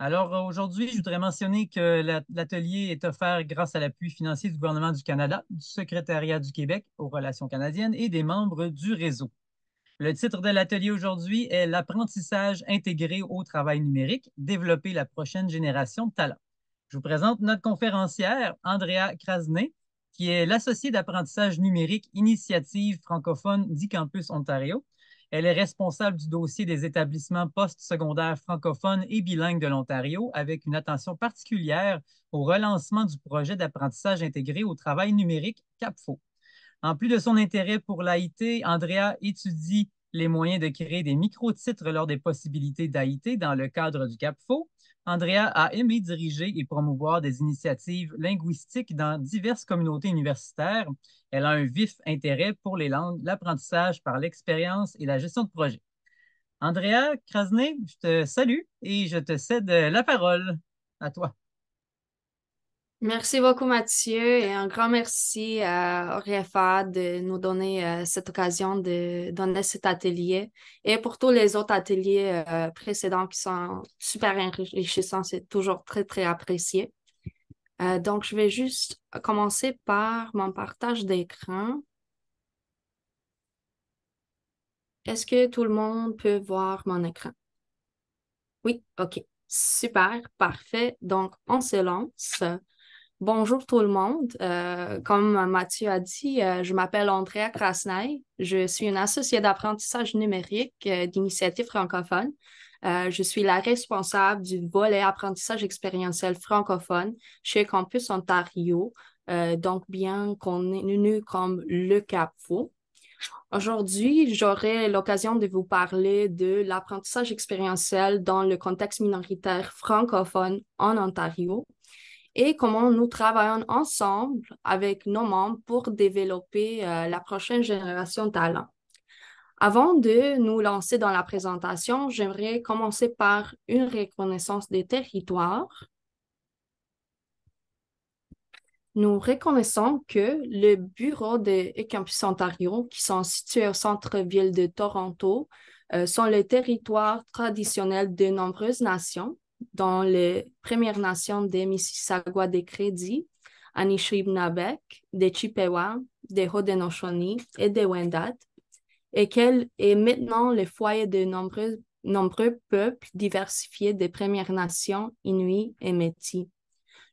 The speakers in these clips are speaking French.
Alors euh, aujourd'hui, je voudrais mentionner que l'atelier est offert grâce à l'appui financier du gouvernement du Canada, du secrétariat du Québec aux relations canadiennes et des membres du réseau. Le titre de l'atelier aujourd'hui est L'apprentissage intégré au travail numérique, développer la prochaine génération de talents. Je vous présente notre conférencière, Andrea Krasney, qui est l'associée d'apprentissage numérique Initiative francophone d'e-Campus Ontario elle est responsable du dossier des établissements postsecondaires francophones et bilingues de l'Ontario, avec une attention particulière au relancement du projet d'apprentissage intégré au travail numérique CAPFO. En plus de son intérêt pour l'AIT, Andrea étudie les moyens de créer des micro-titres lors des possibilités d'AIT dans le cadre du CAPFO. Andrea a aimé diriger et promouvoir des initiatives linguistiques dans diverses communautés universitaires. Elle a un vif intérêt pour les langues, l'apprentissage par l'expérience et la gestion de projets. Andrea Krasny, je te salue et je te cède la parole à toi. Merci beaucoup, Mathieu, et un grand merci à Orifa de nous donner euh, cette occasion de donner cet atelier et pour tous les autres ateliers euh, précédents qui sont super enrichissants, c'est toujours très, très apprécié. Euh, donc, je vais juste commencer par mon partage d'écran. Est-ce que tout le monde peut voir mon écran? Oui, OK. Super, parfait. Donc, on se lance. Bonjour tout le monde. Euh, comme Mathieu a dit, euh, je m'appelle Andrea Krasnay. Je suis une associée d'apprentissage numérique euh, d'initiative francophone. je suis la responsable du volet apprentissage expérientiel francophone chez Campus Ontario, donc bien connu comme le CAPFO. Aujourd'hui, j'aurai l'occasion de vous parler de l'apprentissage expérientiel dans le contexte minoritaire francophone en Ontario et comment nous travaillons ensemble avec nos membres pour développer euh, la prochaine génération talent. Avant de nous lancer dans la présentation, j'aimerais commencer par une reconnaissance des territoires. Nous reconnaissons que le bureau de Campus Ontario, qui sont situés au centre-ville de Toronto, euh, sont le territoire traditionnel de nombreuses nations dans les Premières Nations des Mississauga des Crédits, Anishinaabeg, des Chippewa, des Haudenosaunee et des Wendat, et qu'elle est maintenant le foyer de nombreux, nombreux peuples diversifiés des Premières Nations, Inuit et Métis.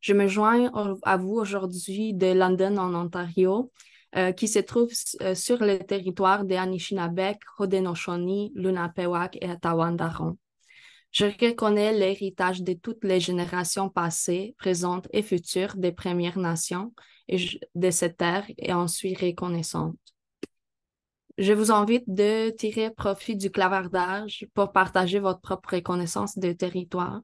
Je me joins à vous aujourd'hui de London en Ontario, euh, qui se trouve euh, sur le territoire des Anishinaabeg, Haudenosaunee, Lunapewak et Atawandaron. Je reconnais l'héritage de toutes les générations passées, présentes et futures des Premières Nations et de cette terre et en suis reconnaissante. Je vous invite de tirer profit du clavardage pour partager votre propre reconnaissance de territoire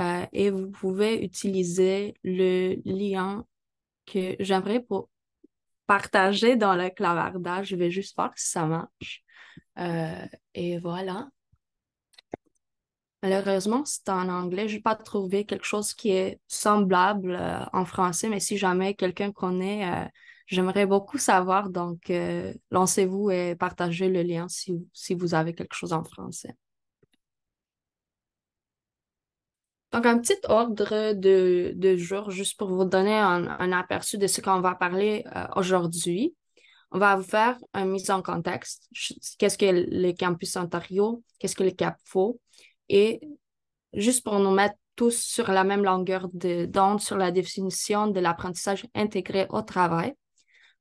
euh, et vous pouvez utiliser le lien que j'aimerais pour partager dans le clavardage. Je vais juste voir si ça marche. Euh, et voilà. Malheureusement, c'est en anglais. Je n'ai pas trouvé quelque chose qui est semblable euh, en français, mais si jamais quelqu'un connaît, euh, j'aimerais beaucoup savoir. Donc, euh, lancez-vous et partagez le lien si, vous avez quelque chose en français. Donc, un petit ordre de, de jour, juste pour vous donner un, aperçu de ce qu'on va parler aujourd'hui. On va vous faire une mise en contexte. Qu'est-ce que le campus Ontario? Qu'est-ce que le CAP CAPFO? et juste pour nous mettre tous sur la même longueur d'onde sur la définition de l'apprentissage intégré au travail.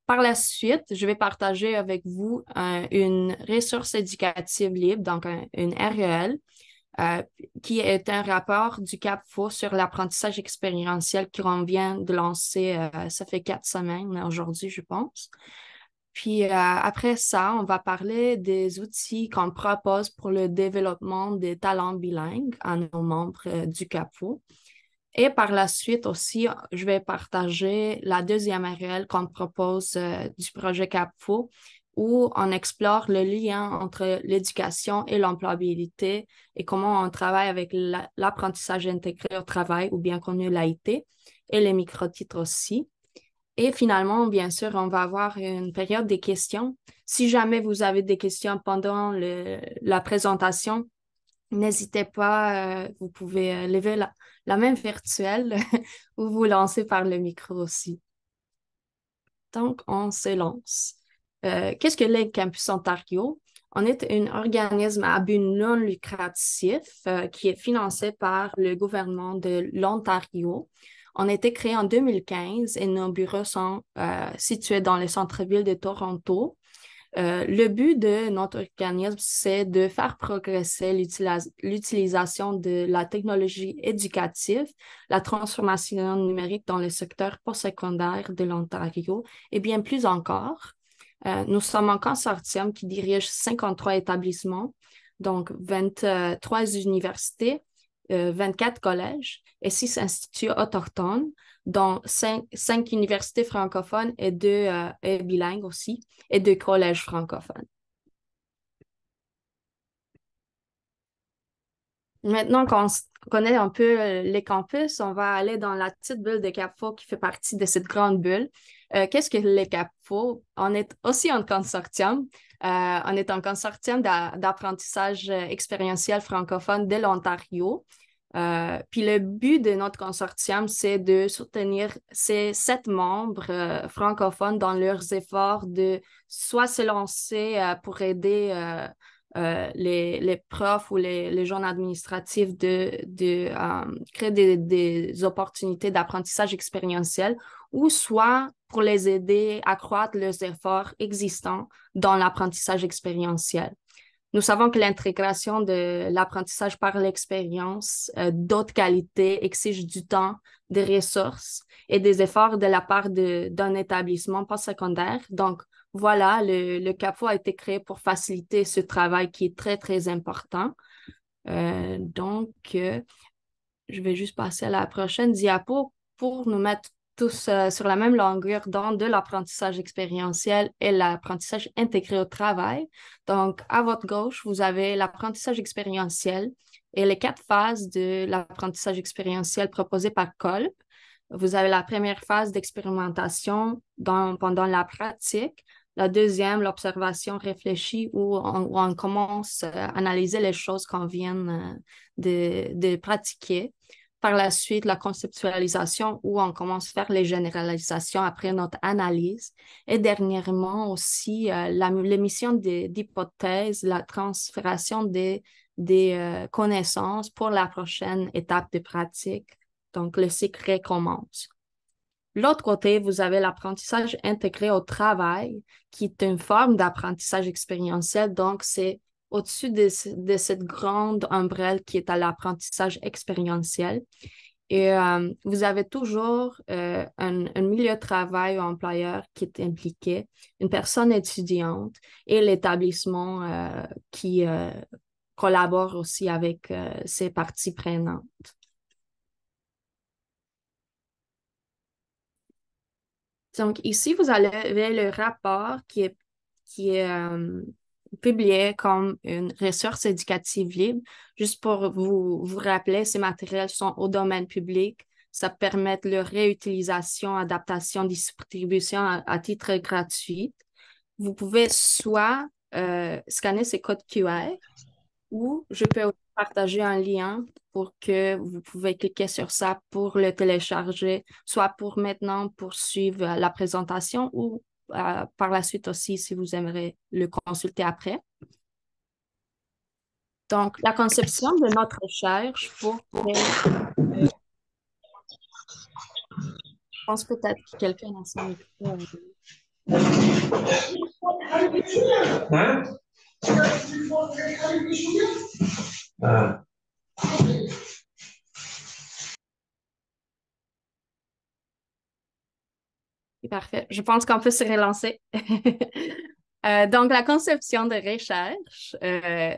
Par la suite, je vais partager avec vous euh, une ressource éducative libre, donc une REL, euh, qui est un rapport du CapFo sur l'apprentissage expérientiel qu'on vient de lancer, euh, ça fait quatre semaines aujourd'hui, je pense. Puis euh, après ça, on va parler des outils qu'on propose pour le développement des talents bilingues à nos membres euh, du CAPO. Et par la suite aussi, je vais partager la deuxième réelle qu'on propose euh, du projet CAPFO, où on explore le lien entre l'éducation et l'employabilité et comment on travaille avec l'apprentissage intégré au travail, ou bien connu l'AIT, et les micro-titres aussi. Et finalement, bien sûr, on va avoir une période des questions. Si jamais vous avez des questions pendant la présentation, n'hésitez pas, euh, vous pouvez euh, lever la, main virtuelle ou vous lancer par le micro aussi. Donc, on se lance. Euh, qu'est-ce que l'Aide Campus Ontario? On est un organisme à but non lucratif qui est financé par le gouvernement de l'Ontario. On a été créé en 2015 et nos bureaux sont euh, situés dans le centre-ville de Toronto. Euh, le but de notre organisme, c'est de faire progresser l'utilisation de la technologie éducative, la transformation numérique dans le secteur postsecondaire de l'Ontario et bien plus encore. Euh, nous sommes un consortium qui dirige 53 établissements, donc 23 universités, 24 euh, collèges et 6 instituts autochtones, dont 5, universités francophones et 2 euh, bilingues aussi, et 2 collèges francophones. Maintenant qu'on connaît un peu euh, les campus, on va aller dans la petite bulle de CAPFO qui fait partie de cette grande bulle. Euh, qu'est-ce que les CAPFO? On est aussi un consortium. Euh, on est un consortium d'apprentissage expérientiel francophone de l'Ontario. puis le but de notre consortium, c'est de soutenir ces sept membres francophones dans leurs efforts de soit se lancer pour aider euh, les, profs ou les, les gens administratifs de, de euh, créer des, opportunités d'apprentissage expérientiel ou soit pour les aider à croître leurs efforts existants dans l'apprentissage expérientiel. Nous savons que l'intégration de l'apprentissage par l'expérience euh, d'autres qualités exige du temps, des ressources et des efforts de la part d'un établissement postsecondaire. Donc, voilà, le, le, CAPO a été créé pour faciliter ce travail qui est très, très important. Euh, donc, euh, je vais juste passer à la prochaine diapo pour nous mettre tous euh, sur la même longueur dans de l'apprentissage expérientiel et l'apprentissage intégré au travail. Donc, à votre gauche, vous avez l'apprentissage expérientiel et les quatre phases de l'apprentissage expérientiel proposées par Kolb. Vous avez la première phase d'expérimentation pendant la pratique. La deuxième, l'observation réfléchie, où on, commence à analyser les choses qu'on vient euh, de, pratiquer. Par la suite, la conceptualisation, où on commence à faire les généralisations après notre analyse. Et dernièrement aussi, euh, l'émission d'hypothèses, la transfération des euh, connaissances pour la prochaine étape de pratique. Donc, le cycle recommence. L'autre côté, vous avez l'apprentissage intégré au travail, qui est une forme d'apprentissage expérientiel. Donc, c'est au-dessus de, cette grande ombrelle qui est à l'apprentissage expérientiel. Et euh, vous avez toujours euh, un, milieu de travail ou employeur qui est impliqué, une personne étudiante et l'établissement euh, qui collabore aussi avec ces parties prenantes. Donc, ici, vous avez le rapport qui est, qui est euh, publié comme une ressource éducative libre. Juste pour vous, rappeler, ces matériels sont au domaine public. Ça permet leur réutilisation, adaptation, distribution à, titre gratuit. Vous pouvez soit euh, scanner ces codes QR ou je peux partager un lien pour que vous pouvez cliquer sur ça pour le télécharger, soit pour maintenant poursuivre la présentation ou euh, par la suite aussi si vous aimeriez le consulter après. Donc, la conception de notre recherche pour... Euh, je pense peut-être que quelqu'un a son micro. Hein? C'est Parfait. Je pense qu'on peut se relancer. Euh, donc, la conception de recherche, euh,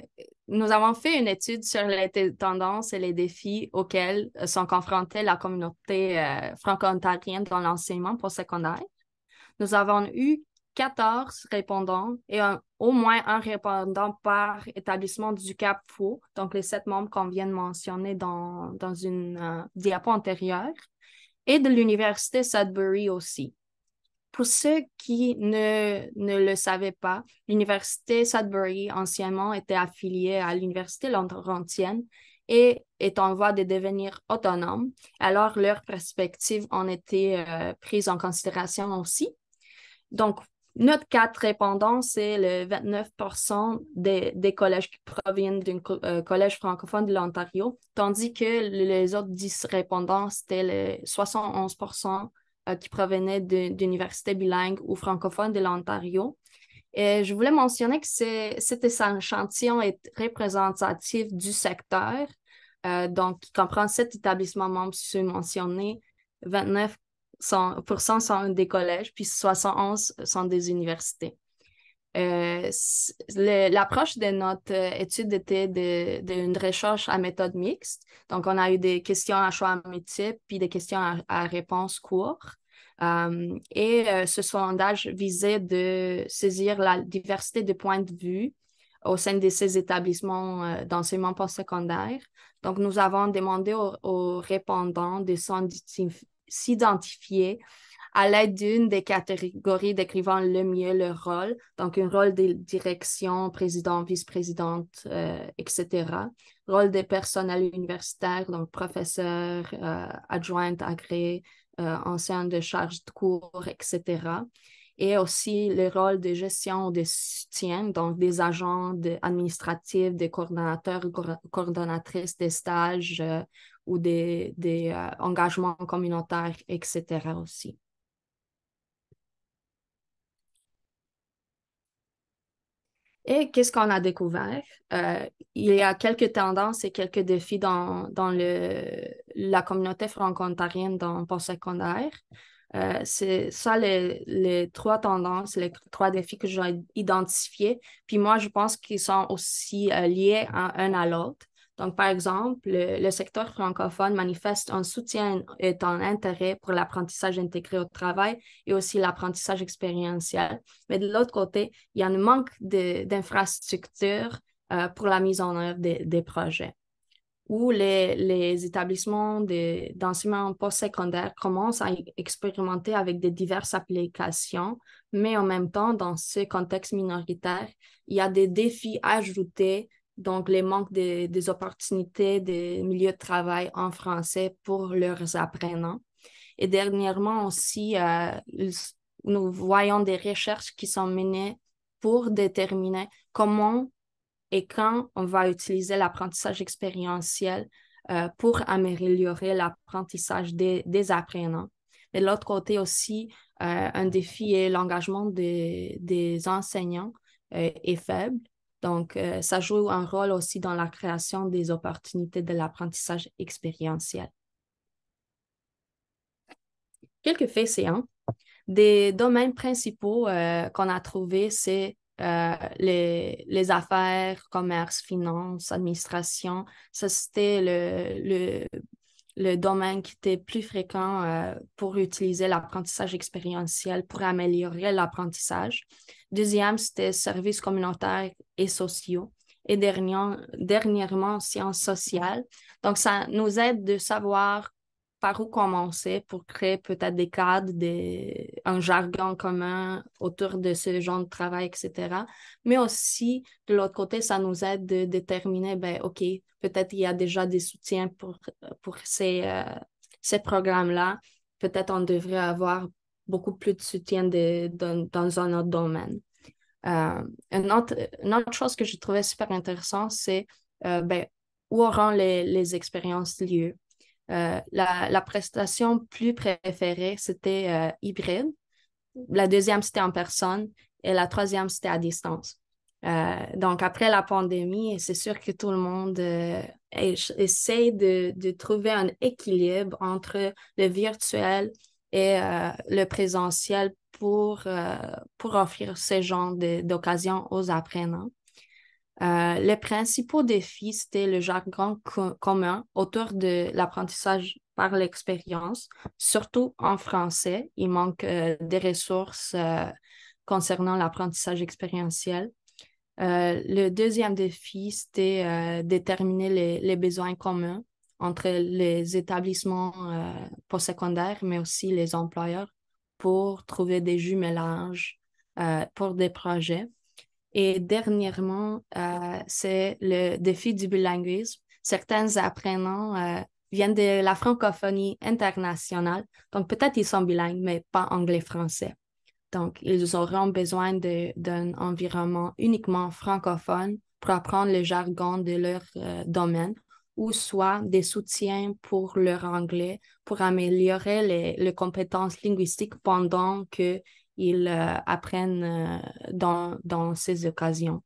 nous avons fait une étude sur les tendances et les défis auxquels sont confrontées la communauté euh, franco-ontarienne dans l'enseignement pour secondaire. Nous avons eu 14 répondants et un au moins un répondant par établissement du Cap Fo, donc les sept membres qu'on vient de mentionner dans, une euh, diapo antérieure, et de l'Université Sudbury aussi. Pour ceux qui ne, le savaient pas, l'Université Sudbury anciennement était affiliée à l'Université Laurentienne et est en voie de devenir autonome. Alors, leurs perspectives ont été euh, prises en considération aussi. Donc, notre quatre répondants, c'est le 29 des, collèges qui proviennent d'un euh, collège francophone de l'Ontario, tandis que les autres 10 répondants, c'était le 71 euh, qui provenaient d'universités bilingues ou francophones de l'Ontario. Et je voulais mentionner que cet échantillon est représentatif du secteur, euh, donc qui comprend sept établissements membres mentionnés, 29 100% sont des collèges, puis 71 sont des universités. Euh, l'approche de notre euh, étude était d'une recherche à méthode mixte. Donc, on a eu des questions à choix métier, puis des questions à, réponse courte. Euh, et ce sondage visait de saisir la diversité de points de vue au sein de ces établissements d'enseignement postsecondaire. Donc, nous avons demandé aux, aux répondants de s'identifier s'identifier à l'aide d'une des catégories décrivant le mieux leur rôle, donc un rôle de direction, président, vice-présidente, euh, etc. Rôle des personnels universitaires, donc professeur, euh, adjointe, agréé, euh, de charge de cours, etc. Et aussi le rôle de gestion de soutien, donc des agents administratifs, des coordonnateurs, coordonnatrices des stages, ou des, euh, engagements communautaires, etc. aussi. Et qu'est-ce qu'on a découvert? Euh, il y a quelques tendances et quelques défis dans, dans le, la communauté franco-ontarienne dans post-secondaire. Euh, c'est ça les, les, trois tendances, les trois défis que j'ai identifiés. Puis moi, je pense qu'ils sont aussi liés à, un à l'autre. Donc, par exemple, le, secteur francophone manifeste un soutien et un intérêt pour l'apprentissage intégré au travail et aussi l'apprentissage expérientiel. Mais de l'autre côté, il y a un manque d'infrastructures euh, pour la mise en œuvre des, projets où les, établissements d'enseignement de, post-secondaire commencent à expérimenter avec des diverses applications, mais en même temps, dans ce contexte minoritaire, il y a des défis ajoutés donc les manques de, des opportunités de milieux de travail en français pour leurs apprenants. Et dernièrement aussi, euh, nous voyons des recherches qui sont menées pour déterminer comment et quand on va utiliser l'apprentissage expérientiel euh, pour améliorer l'apprentissage des, apprenants. De l'autre côté aussi, euh, un défi est l'engagement des enseignants est faible donc, euh, ça joue un rôle aussi dans la création des opportunités de l'apprentissage expérientiel. Quelques faits séants. Des domaines principaux euh, qu'on a trouvés, c'est euh, les, affaires, commerce, finance, administration. Ça, c'était le, le domaine qui était plus fréquent euh, pour utiliser l'apprentissage expérientiel pour améliorer l'apprentissage. Deuxième, c'était services communautaires et sociaux. Et dernièrement sciences sociales. Donc, ça nous aide de savoir par où commencer pour créer peut-être des cadres, des, un jargon commun autour de ce genre de travail, etc. Mais aussi, de l'autre côté, ça nous aide de déterminer, ben, OK, peut-être il y a déjà des soutiens pour, pour ces, euh, ces programmes-là. Peut-être on devrait avoir beaucoup plus de soutien dans un autre domaine. Euh, une, autre, chose que je trouvais super intéressant, c'est euh, ben, où auront les, les expériences lieu. Euh, la, prestation plus préférée, c'était euh, hybride. La deuxième, c'était en personne. Et la troisième, c'était à distance. Euh, donc, après la pandémie, c'est sûr que tout le monde essaie de, trouver un équilibre entre le virtuel et le présentiel pour, pour offrir ce genre d'occasion aux apprenants. Euh, les principaux défis, c'était le jargon commun autour de l'apprentissage par l'expérience, surtout en français. Il manque euh, des ressources euh, concernant l'apprentissage expérientiel. le deuxième défi, c'était déterminer les, les, besoins communs entre les établissements postsecondaires, mais aussi les employeurs pour trouver des jumelages pour des projets. Et dernièrement, euh, c'est le défi du bilinguisme. Certains apprenants euh, viennent de la francophonie internationale, donc peut-être ils sont bilingues, mais pas anglais-français. Donc, ils auront besoin d'un environnement uniquement francophone pour apprendre le jargon de leur euh, domaine ou soit des soutiens pour leur anglais pour améliorer les, les compétences linguistiques pendant que ils euh, apprennent euh, dans, dans ces occasions.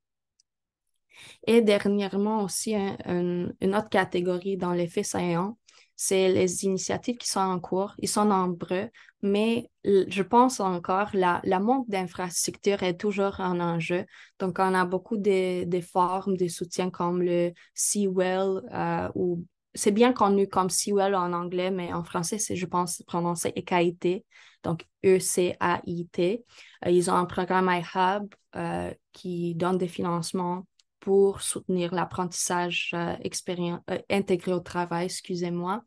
Et dernièrement aussi, une autre catégorie dans l'effet saillant, c'est les initiatives qui sont en cours. Ils sont nombreux, mais je pense encore la, la manque d'infrastructure est toujours un enjeu. Donc, on a beaucoup de, formes de soutien comme le Seawell euh, ou c'est bien connu comme SeaWell en anglais, mais en français, c'est, je pense, prononcé équité. E donc ECAIT. Euh, ils ont un programme iHub euh, qui donne des financements pour soutenir l'apprentissage euh, intégré au travail, excusez-moi.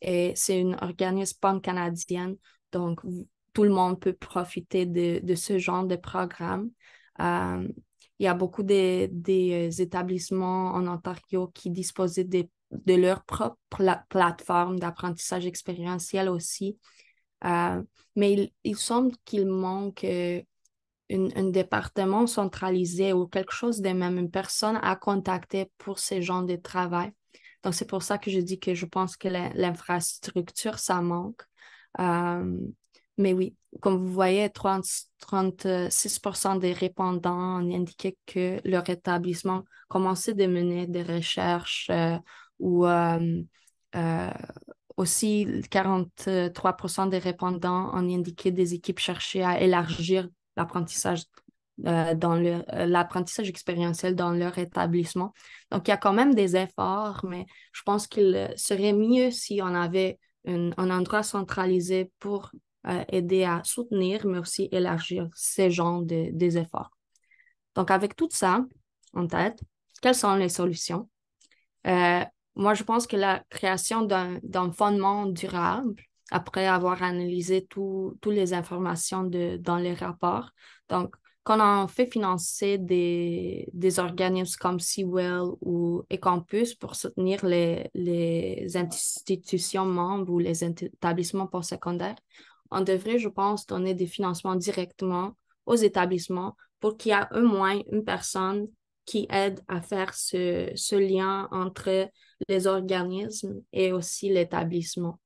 Et c'est une organisation pan-canadienne, donc tout le monde peut profiter de, ce genre de programme. il y a beaucoup d'établissements des établissements en Ontario qui disposaient de, leur propre plateforme d'apprentissage expérientiel aussi, euh, mais il, semble qu'il manque euh, une, un département centralisé ou quelque chose de même, une personne à contacter pour ce genre de travail. Donc, c'est pour ça que je dis que je pense que l'infrastructure, ça manque. Euh, mais oui, comme vous voyez, 30, 36% des répondants ont indiqué que leur établissement commençait de mener des recherches ou aussi, 43% des répondants ont indiqué des équipes cherchées à élargir l'apprentissage euh, dans euh, l'apprentissage expérientiel dans leur établissement. Donc, il y a quand même des efforts, mais je pense qu'il euh, serait mieux si on avait un endroit centralisé pour aider à soutenir, mais aussi élargir ces genres de, des efforts. Donc, avec tout ça en tête, quelles sont les solutions? moi, je pense que la création d'un fondement durable, après avoir analysé toutes les informations dans les rapports, donc qu'on on fait financer des, organismes comme Seawell ou Ecampus pour soutenir les, institutions membres ou les établissements postsecondaires, on devrait, je pense, donner des financements directement aux établissements pour qu'il y ait au moins une personne qui aide à faire ce, ce lien entre les organismes et aussi l'établissement.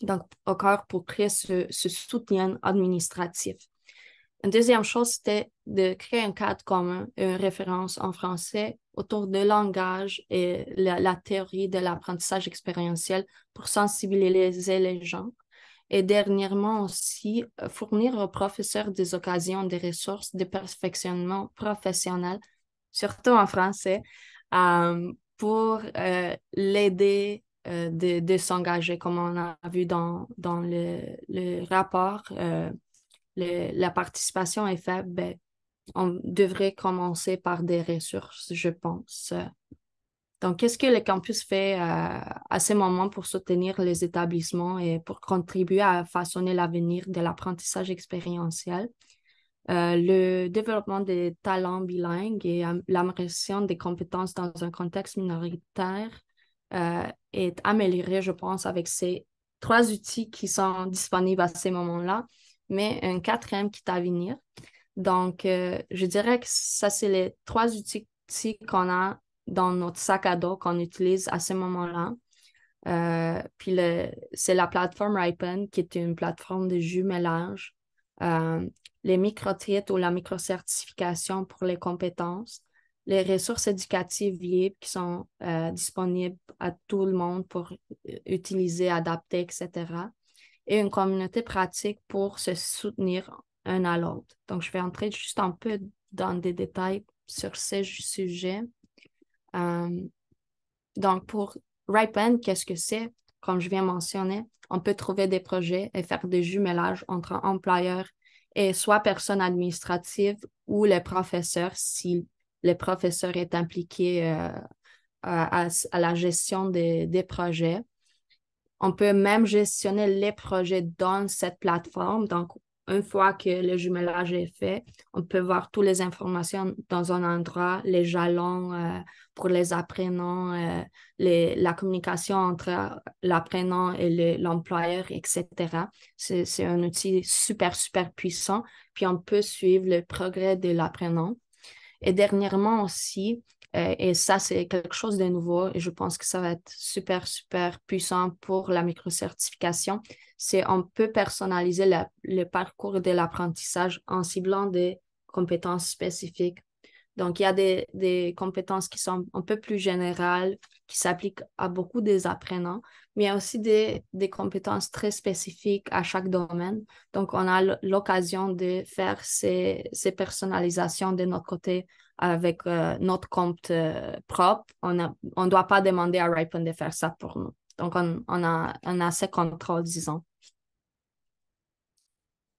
Donc, encore pour créer ce, soutien administratif. Une deuxième chose, c'était de créer un cadre commun et une référence en français autour du langage et la, théorie de l'apprentissage expérientiel pour sensibiliser les gens. Et dernièrement aussi, euh, fournir aux professeurs des occasions, des ressources de perfectionnement professionnel, surtout en français, euh, pour euh, l'aider euh, de, s'engager, comme on a vu dans, le, rapport. Euh, la participation est faible. Ben, on devrait commencer par des ressources, je pense. Donc, qu'est-ce que le campus fait à ce moment pour soutenir les établissements et pour contribuer à façonner l'avenir de l'apprentissage expérientiel? Euh, le développement des talents bilingues et euh, l'amélioration des compétences dans un contexte minoritaire euh, est amélioré, je pense, avec ces trois outils qui sont disponibles à ces moments-là, mais un quatrième qui est à venir. Donc, je dirais que ça, c'est les trois outils qu'on a dans notre sac à dos qu'on utilise à ce moment-là. puis c'est la plateforme Ripen, qui est une plateforme de jumelage les micro-titres ou la micro-certification pour les compétences, les ressources éducatives libres qui sont euh, disponibles à tout le monde pour euh, utiliser, adapter, etc. Et une communauté pratique pour se soutenir un à l'autre. Donc, je vais entrer juste un peu dans des détails sur ces sujets. Euh, donc, pour Ripen, qu'est-ce que c'est? Comme je viens de mentionner, on peut trouver des projets et faire des jumelages entre employeurs et soit personne administrative ou le professeur si le professeur est impliqué euh, à, la gestion des, projets. On peut même gestionner les projets dans cette plateforme. Donc, une fois que le jumelage est fait, on peut voir toutes les informations dans un endroit, les jalons euh, pour les apprenants, euh, la communication entre l'apprenant et l'employeur, etc. C'est un outil super, super puissant. Puis on peut suivre le progrès de l'apprenant. Et dernièrement aussi, euh, et ça, c'est quelque chose de nouveau et je pense que ça va être super, super puissant pour la micro-certification. C'est on peut personnaliser le parcours de l'apprentissage en ciblant des compétences spécifiques donc, il y a des, des compétences qui sont un peu plus générales, qui s'appliquent à beaucoup des apprenants, mais il y a aussi des, des compétences très spécifiques à chaque domaine. Donc, on a l'occasion de faire ces, ces, personnalisations de notre côté avec euh, notre compte euh, propre. On ne doit pas demander à Ripon de faire ça pour nous. Donc, on, on, a, on a ces contrôles, disons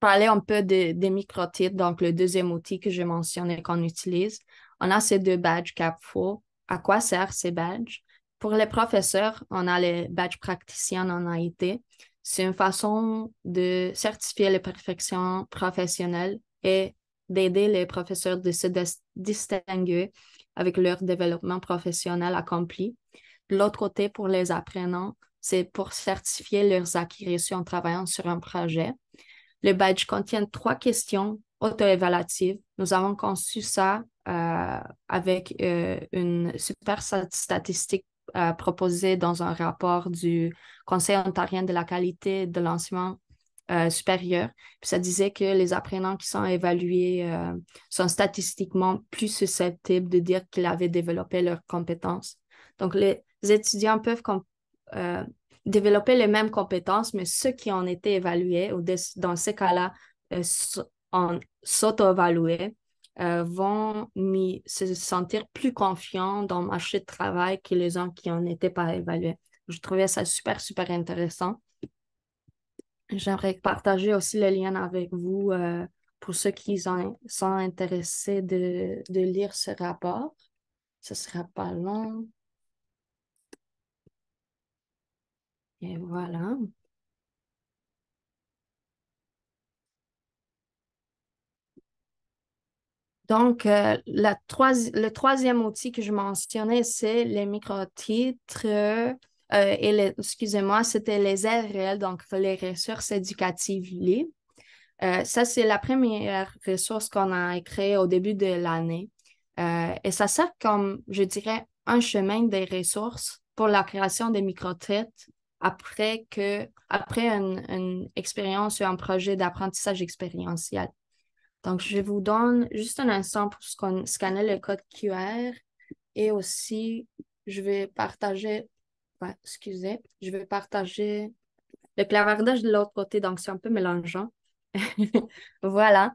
parler un peu de, des titres donc le deuxième outil que je et qu'on utilise. On a ces deux badges CAPFO. À quoi servent ces badges? Pour les professeurs, on a les badges praticiens en AIT. C'est une façon de certifier les perfections professionnelles et d'aider les professeurs de se distinguer avec leur développement professionnel accompli. De l'autre côté, pour les apprenants, c'est pour certifier leurs acquisitions en travaillant sur un projet. Le badge contient trois questions auto-évaluatives. Nous avons conçu ça euh, avec euh, une super statistique euh, proposée dans un rapport du Conseil ontarien de la qualité de l'enseignement supérieur. ça disait que les apprenants qui sont évalués sont statistiquement plus susceptibles de dire qu'ils avaient développé leurs compétences. Donc, les étudiants peuvent développer les mêmes compétences, mais ceux qui ont été évalués, ou dans ces cas-là, euh, sauto évalués euh, vont se sentir plus confiants dans le marché de travail que les gens qui en étaient pas évalués. Je trouvais ça super, super intéressant. J'aimerais partager aussi le lien avec vous euh, pour ceux qui sont intéressés de, de lire ce rapport. Ce ne sera pas long. Et voilà. Donc, euh, la le troisième outil que je mentionnais, c'est les micro-titres euh, et, excusez-moi, c'était les RL, donc les ressources éducatives libres. Euh, ça, c'est la première ressource qu'on a créée au début de l'année. et ça sert comme, je dirais, un chemin des ressources pour la création des micro-titres après, que, après une, expérience ou un projet d'apprentissage expérientiel. Donc, je vous donne juste un instant pour scanner le code QR et aussi, je vais partager, excusez, je vais partager le clavardage de l'autre côté, donc c'est un peu mélangeant. voilà.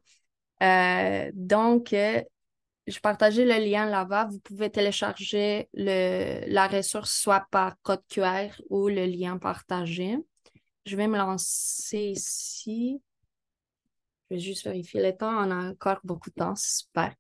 Euh, donc, euh, je partageais le lien là-bas. Vous pouvez télécharger le, la ressource soit par code QR ou le lien partagé. Je vais me lancer ici. Je vais juste vérifier le temps. On a encore beaucoup de temps. Super.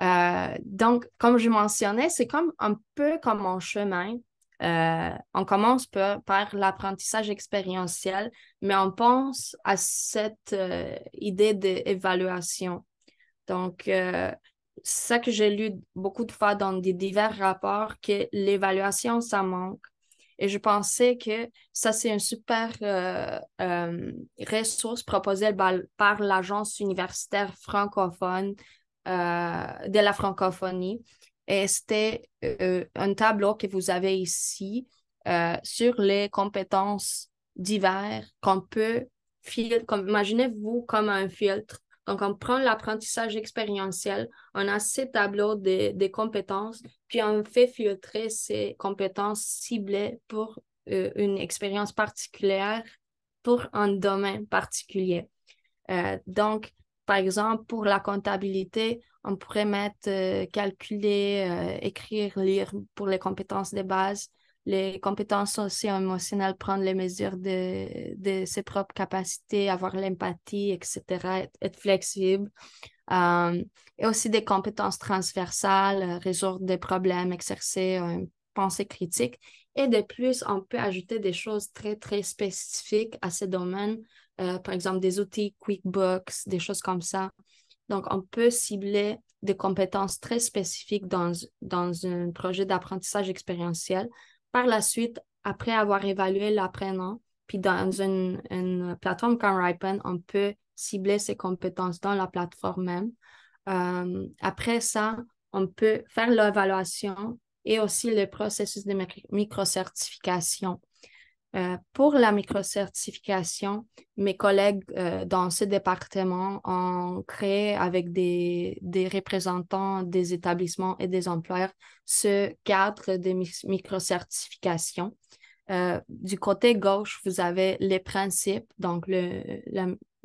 Euh, donc, comme je mentionnais, c'est comme un peu comme mon chemin. Euh, on commence par, l'apprentissage expérientiel, mais on pense à cette euh, idée d'évaluation. Donc, ça que j'ai lu beaucoup de fois dans des divers rapports, que l'évaluation, ça manque. Et je pensais que ça, c'est une super euh, euh, ressource proposée par, l'Agence universitaire francophone euh, de la francophonie. Et c'était un tableau que vous avez ici sur les compétences diverses qu'on peut filtrer. Imaginez-vous comme un filtre donc, on prend l'apprentissage expérientiel, on a ces tableaux de, compétences, puis on fait filtrer ces compétences ciblées pour euh, une expérience particulière, pour un domaine particulier. Euh, donc, par exemple, pour la comptabilité, on pourrait mettre euh, calculer, écrire, lire pour les compétences de base les compétences socio-émotionnelles, prendre les mesures de, ses propres capacités, avoir l'empathie, etc., être, flexible. Euh, et aussi des compétences transversales, euh, résoudre des problèmes, exercer euh, une pensée critique. Et de plus, on peut ajouter des choses très, très spécifiques à ces domaines, par exemple des outils QuickBooks, des choses comme ça. Donc, on peut cibler des compétences très spécifiques dans, dans un projet d'apprentissage expérientiel par la suite, après avoir évalué l'apprenant, puis dans une, plateforme comme Ripen, on peut cibler ses compétences dans la plateforme même. Euh, après ça, on peut faire l'évaluation et aussi le processus de micro-certification. Euh, pour la microcertification, mes collègues euh, dans ce département ont créé avec des, des, représentants des établissements et des employeurs ce cadre de micro Euh, du côté gauche, vous avez les principes, donc le,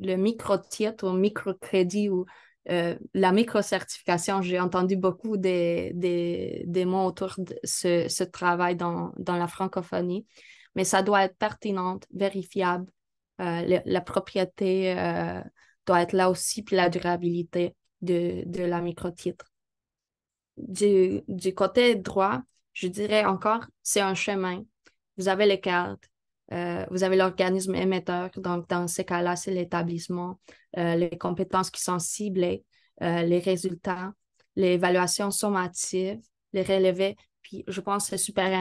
le, micro-titre ou micro-crédit ou euh, la la certification j'ai entendu beaucoup des, des, des, mots autour de ce, ce travail dans, dans, la francophonie mais ça doit être pertinente, vérifiable. Euh, la propriété euh, doit être là aussi, puis la durabilité de, la micro Du, du côté droit, je dirais encore, c'est un chemin. Vous avez les cartes, euh, vous avez l'organisme émetteur, donc dans ces cas-là, c'est l'établissement, les compétences qui sont ciblées, les résultats, l'évaluation sommative, les relevés je pense que c'est super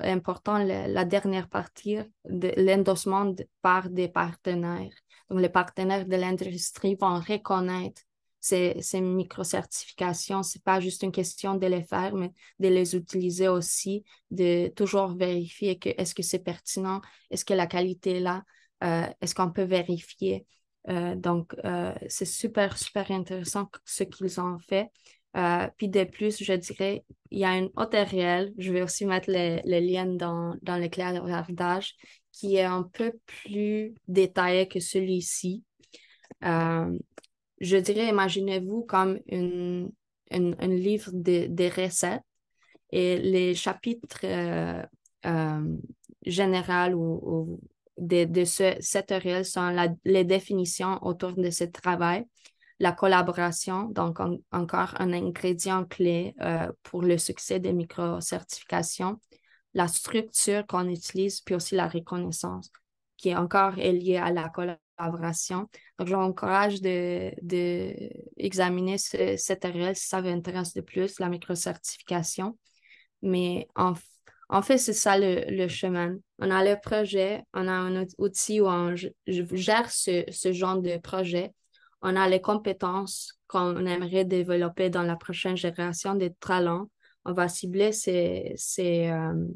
important la, dernière partie de l'endossement par des partenaires. Donc, les partenaires de l'industrie vont reconnaître ces, ces micro-certifications. Ce n'est pas juste une question de les faire, mais de les utiliser aussi, de toujours vérifier que est-ce que c'est pertinent, est-ce que la qualité est là, euh, est-ce qu'on peut vérifier. Euh, donc, euh, c'est super, super intéressant ce qu'ils ont fait. Euh, puis de plus, je dirais, il y a une autre réel, je vais aussi mettre le, lien dans, dans le clairardage, qui est un peu plus détaillé que celui-ci. Euh, je dirais, imaginez-vous comme un livre de, recettes et les chapitres euh, généraux ou, de, ce, cette sont les définitions autour de ce travail la collaboration, donc encore un ingrédient clé euh, pour le succès des micro-certifications, la structure qu'on utilise, puis aussi la reconnaissance qui est encore est liée à la collaboration. Donc, j'encourage de, de examiner cette RL si ça vous intéresse de plus, la micro-certification. Mais en, fait, c'est ça le, chemin. On a le projet, on a un outil où on gère ce genre de projet, on a les compétences qu'on aimerait développer dans la prochaine génération des talents. On va cibler euh,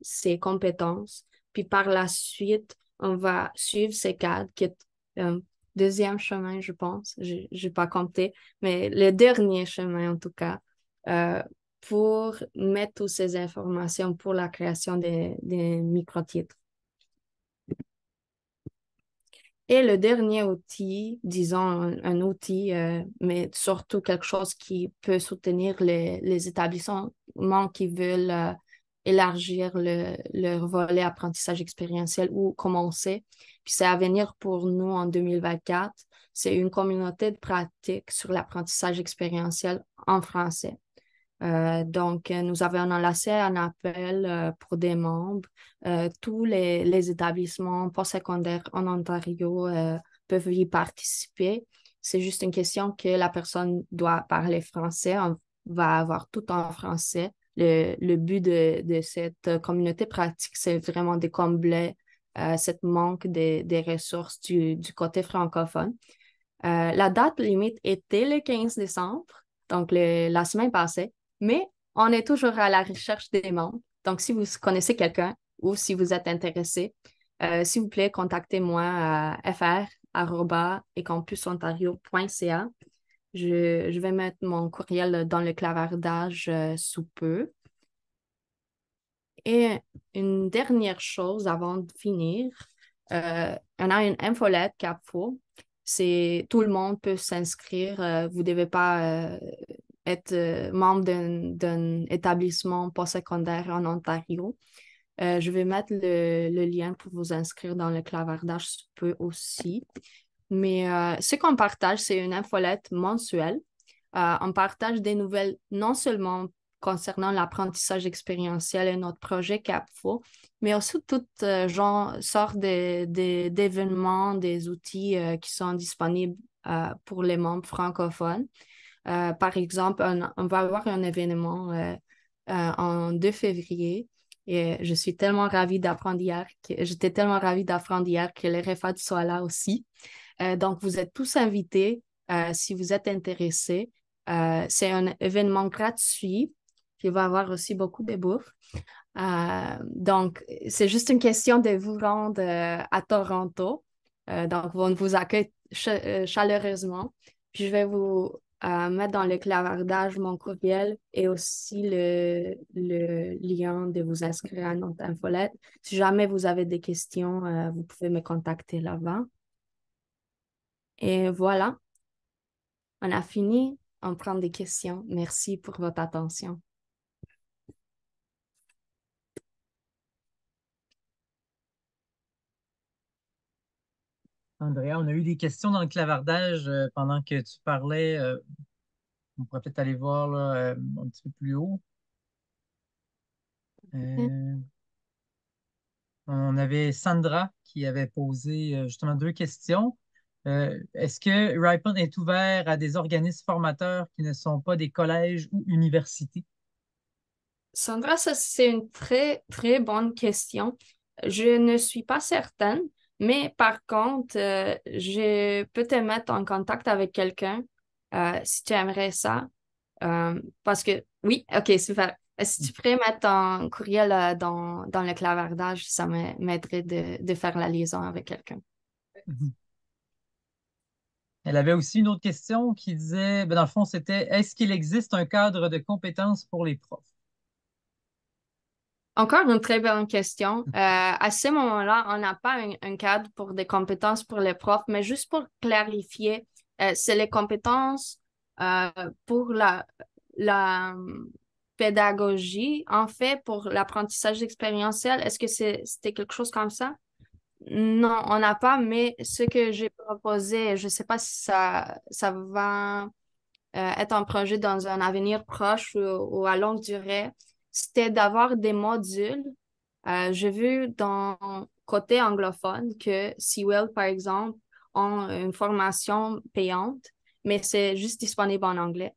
ces, compétences. Puis par la suite, on va suivre ces cadres qui est un deuxième chemin, je pense. Je n'ai pas compté, mais le dernier chemin en tout cas, euh, pour mettre toutes ces informations pour la création des, des micro-titres. Et le dernier outil, disons un, outil, euh, mais surtout quelque chose qui peut soutenir les, établissements qui veulent euh, élargir leur volet apprentissage expérientiel ou commencer. Puis c'est à venir pour nous en 2024. C'est une communauté de pratiques sur l'apprentissage expérientiel en français. Euh, donc, euh, nous avons lancé un appel euh, pour des membres. tous les, établissements postsecondaires en Ontario peuvent y participer. C'est juste une question que la personne doit parler français. On va avoir tout en français. Le, but de, cette communauté pratique, c'est vraiment de combler cette manque de, des ressources du, côté francophone. la date limite était le 15 décembre, donc la semaine passée mais on est toujours à la recherche des membres. Donc, si vous connaissez quelqu'un ou si vous êtes intéressé, euh, s'il vous plaît, contactez-moi à fr.ecampusontario.ca. Je, je vais mettre mon courriel dans le clavardage euh, sous peu. Et une dernière chose avant de finir, euh, on a une infolette Capfo. C'est tout le monde peut s'inscrire. vous ne devez pas être euh, membre d'un établissement postsecondaire en Ontario. Euh, je vais mettre le, lien pour vous inscrire dans le clavardage si peux aussi. Mais euh, ce qu'on partage, c'est une infolette mensuelle. on partage des nouvelles non seulement concernant l'apprentissage expérientiel et notre projet CAPFO, mais aussi toutes genre, sortes d'événements, des outils qui sont disponibles pour les membres francophones. Euh, par exemple, on, va avoir un événement euh, euh, en 2 février et je suis tellement ravie d'apprendre hier, que, j'étais tellement ravie d'apprendre hier que les REFAD soient là aussi. donc, vous êtes tous invités si vous êtes intéressés. c'est un événement gratuit qui va avoir aussi beaucoup de bouffe. donc, c'est juste une question de vous rendre à Toronto. donc, on vous accueille chaleureusement. Puis, je vais vous mettre dans le clavardage mon courriel et aussi le, le lien de vous inscrire à notre infolette. Si jamais vous avez des questions, euh, vous pouvez me contacter là-bas. Et voilà, on a fini. On prend des questions. Merci pour votre attention. Andrea, on a eu des questions dans le clavardage euh, pendant que tu parlais. Euh, on pourrait peut-être aller voir euh, un petit peu plus haut. on avait Sandra qui avait posé justement deux questions. Est-ce que Ripon est ouvert à des organismes formateurs qui ne sont pas des collèges ou universités? Sandra, ça c'est une très, très bonne question. Je ne suis pas certaine. Mais par contre, euh, je peux te mettre en contact avec quelqu'un euh, si tu aimerais ça. Euh, parce que, oui, ok, super. Si tu mm. pourrais mettre ton courriel dans, le clavardage, ça m'aiderait de, de, faire la liaison avec quelqu'un. Mm-hmm. Elle avait aussi une autre question qui disait, ben, dans le fond, c'était est-ce qu'il existe un cadre de compétences pour les profs? Encore une très bonne question. Mm. Euh, à ce moment-là, on n'a pas un, cadre pour des compétences pour les profs, mais juste pour clarifier, euh, c'est les compétences euh, pour la, pédagogie, en fait, pour l'apprentissage expérientiel. Est-ce que c'était quelque chose comme ça? Non, on n'a pas, mais ce que j'ai proposé, je ne sais pas si ça, ça va être un projet dans un avenir proche ou à longue durée, c'était d'avoir des modules. Euh, j'ai vu dans côté anglophone que Sewell, par exemple, ont une formation payante, mais c'est juste disponible en anglais.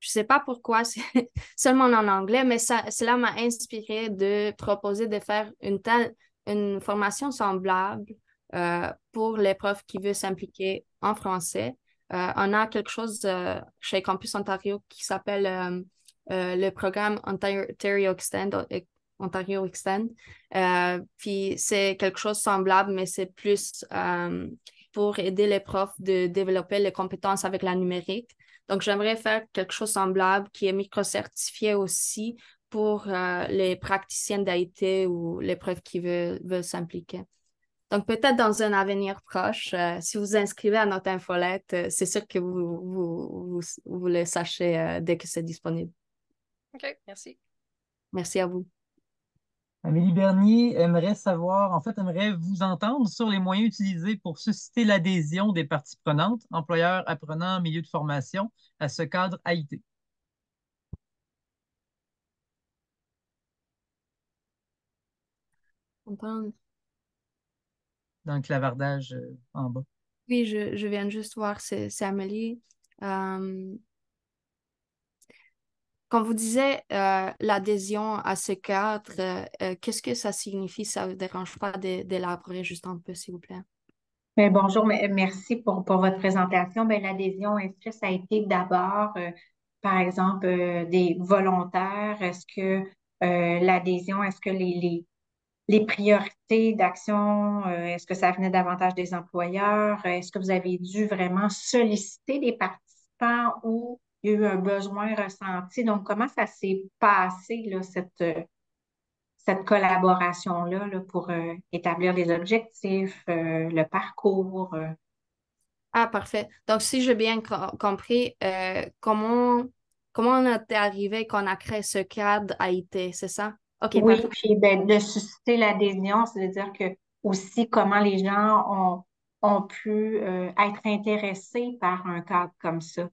Je ne sais pas pourquoi, c'est seulement en anglais, mais cela m'a inspiré de proposer de faire une, telle, une formation semblable euh, pour les profs qui veulent s'impliquer en français. Euh, on a quelque chose chez Campus Ontario qui s'appelle euh, le programme Ontario Extend. Ontario Extend. Euh, euh, puis c'est quelque chose semblable, mais c'est plus pour aider les profs de développer les compétences avec la numérique. Donc, j'aimerais faire quelque chose semblable qui est micro-certifié aussi pour les praticiens d'IT ou les profs qui veulent, s'impliquer. Donc, peut-être dans un avenir proche, si vous vous inscrivez à notre infolette, c'est sûr que vous, vous, le sachez dès que c'est disponible. OK, merci. Merci à vous. Amélie Bernier aimerait savoir, en fait, aimerait vous entendre sur les moyens utilisés pour susciter l'adhésion des parties prenantes, employeurs, apprenants, milieu de formation, à ce cadre AIT. Entendre. Dans le clavardage euh, en bas. Oui, je, viens juste voir, c'est Amélie. Euh, quand vous disiez euh, l'adhésion à ce cadre, euh, euh, qu'est-ce que ça signifie? Ça ne vous dérange pas d'élaborer juste un peu, s'il vous plaît? bonjour, merci pour, votre présentation. Ben, l'adhésion, est-ce que ça a été d'abord, par exemple, des volontaires? Est-ce que l'adhésion, est-ce que les, les priorités d'action, est-ce que ça venait davantage des employeurs? Est-ce que vous avez dû vraiment solliciter des participants ou il y a eu un besoin ressenti. Donc, comment ça s'est passé, là, cette, euh, cette collaboration-là, pour euh, établir les objectifs, euh, le parcours? Ah, parfait. Donc, si j'ai bien compris, comment, comment on est arrivé qu'on a créé ce cadre IT, c'est ça? OK. Oui, puis ben, de susciter l'adhésion, c'est-à-dire que aussi comment les gens ont, ont pu être intéressés par un cadre comme ça.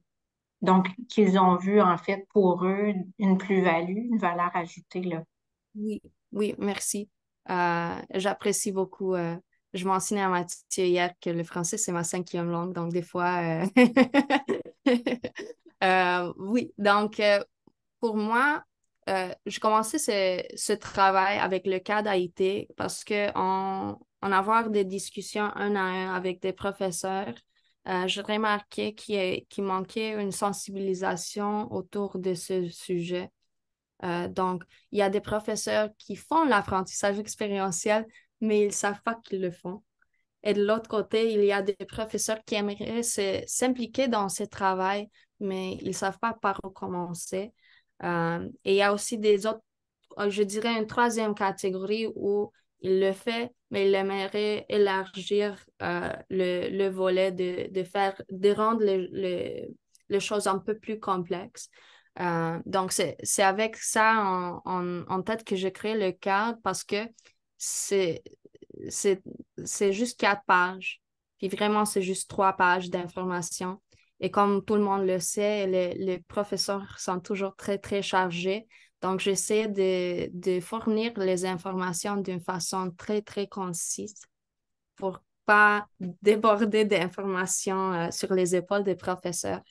Donc, qu'ils ont vu, en fait, pour eux, une plus-value, une valeur ajoutée, là. Oui, oui, merci. Euh, j'apprécie beaucoup. Euh, je mentionnais à Mathieu hier que le français, c'est ma cinquième langue, donc des fois... Euh, oui, donc, pour moi, j'ai je commençais ce, travail avec le cas d'Haïti parce que on, avoir des discussions un à un avec des professeurs euh, je remarquais qu'il manquait une sensibilisation autour de ce sujet. Euh, donc, il y a des professeurs qui font l'apprentissage expérientiel, mais ils ne savent pas qu'ils le font. Et de l'autre côté, il y a des professeurs qui aimeraient s'impliquer dans ce travail, mais ils ne savent pas par où commencer. Euh, et il y a aussi des autres, je dirais une troisième catégorie où ils le font, mais il aimerait élargir euh, le, le, volet de, de, faire, de rendre les choses un peu plus complexes. Euh, donc, c'est avec ça en, en, tête que j'ai créé le cadre parce que c'est juste quatre pages. Puis vraiment, c'est juste trois pages d'informations. Et comme tout le monde le sait, les, les professeurs sont toujours très, très chargés. Donc, j'essaie de, de, fournir les informations d'une façon très, très concise pour pas déborder d'informations euh, sur les épaules des professeurs.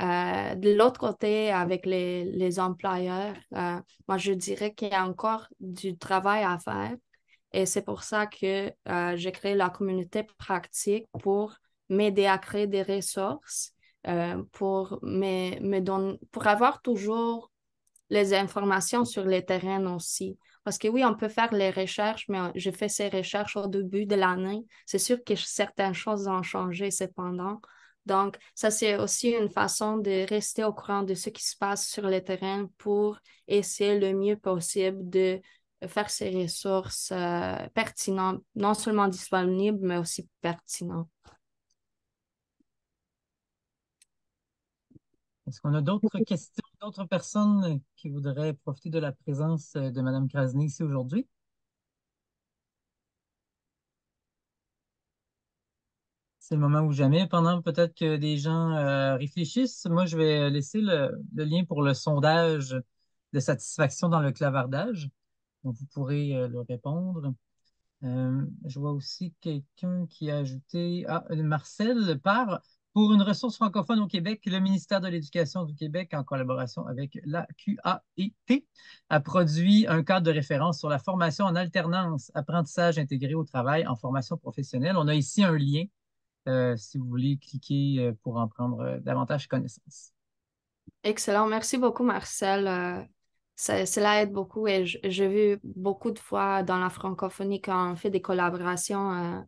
Euh, de l'autre côté, avec les, les employeurs, euh, moi, je dirais qu'il y a encore du travail à faire. Et c'est pour ça que j'ai créé la communauté pratique pour m'aider à créer des ressources, pour, me, me donner, pour avoir toujours les informations sur les terrains aussi. Parce que oui, on peut faire les recherches, mais j'ai fait ces recherches au début de l'année. C'est sûr que certaines choses ont changé cependant. Donc, ça, c'est aussi une façon de rester au courant de ce qui se passe sur le terrain pour essayer le mieux possible de faire ces ressources euh, pertinentes, non seulement disponibles, mais aussi pertinentes. Est-ce qu'on a d'autres questions, d'autres personnes qui voudraient profiter de la présence euh, de Mme Krasny ici aujourd'hui? c'est le moment où jamais. Pendant peut-être que des gens euh, réfléchissent, moi, je vais laisser le, lien pour le sondage de satisfaction dans le clavardage. Donc, vous pourrez euh, le répondre. je vois aussi quelqu'un qui a ajouté. Ah, Marcel, par pour une ressource francophone au Québec, le ministère de l'Éducation du Québec, en collaboration avec la QAET, a produit un cadre de référence sur la formation en alternance, apprentissage intégré au travail en formation professionnelle. On a ici un lien euh, si vous voulez cliquer euh, pour en prendre euh, davantage connaissance. Excellent. Merci beaucoup, Marcel. cela aide beaucoup et j'ai vu beaucoup de fois dans la francophonie qu'on fait des collaborations.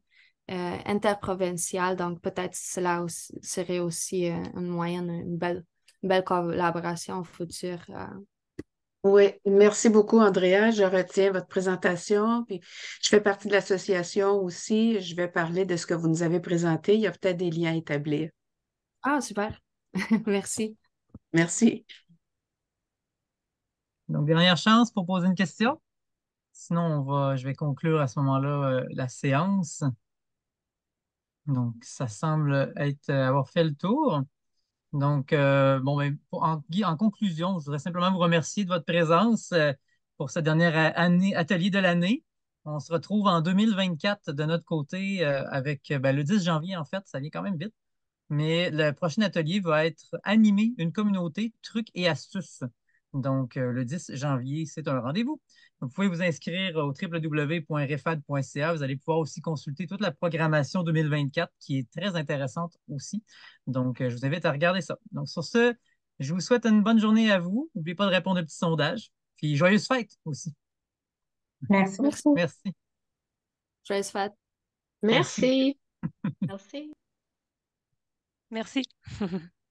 Euh, interprovinciale. Donc, peut-être cela serait aussi euh, un moyen, une belle, belle collaboration future. futur. Euh. Oui, merci beaucoup, Andrea. Je retiens votre présentation. Puis je fais partie de l'association aussi. Je vais parler de ce que vous nous avez présenté. Il y a peut-être des liens à établir. Ah, super. merci. Merci. Donc, dernière chance pour poser une question. Sinon, je vais conclure à ce moment-là la séance. Donc, ça semble être, euh, avoir fait le tour. Donc, euh, bon, ben, en, conclusion, je voudrais simplement vous remercier de votre présence euh, pour cette dernière année, atelier de l'année. On se retrouve en 2024 de notre côté avec ben, le 10 janvier, en fait, ça vient quand même vite. Mais le prochain atelier va être animer une communauté, trucs et astuces. Donc, euh, le 10 janvier, c'est un rendez-vous. Vous pouvez vous inscrire au www.refad.ca. Vous allez pouvoir aussi consulter toute la programmation 2024 qui est très intéressante aussi. Donc, euh, je vous invite à regarder ça. Donc, sur ce, je vous souhaite une bonne journée à vous. N'oubliez pas de répondre au petit sondage. Puis, joyeuse fête aussi. Merci. Merci. Merci. Joyeuse Merci. Merci. Merci.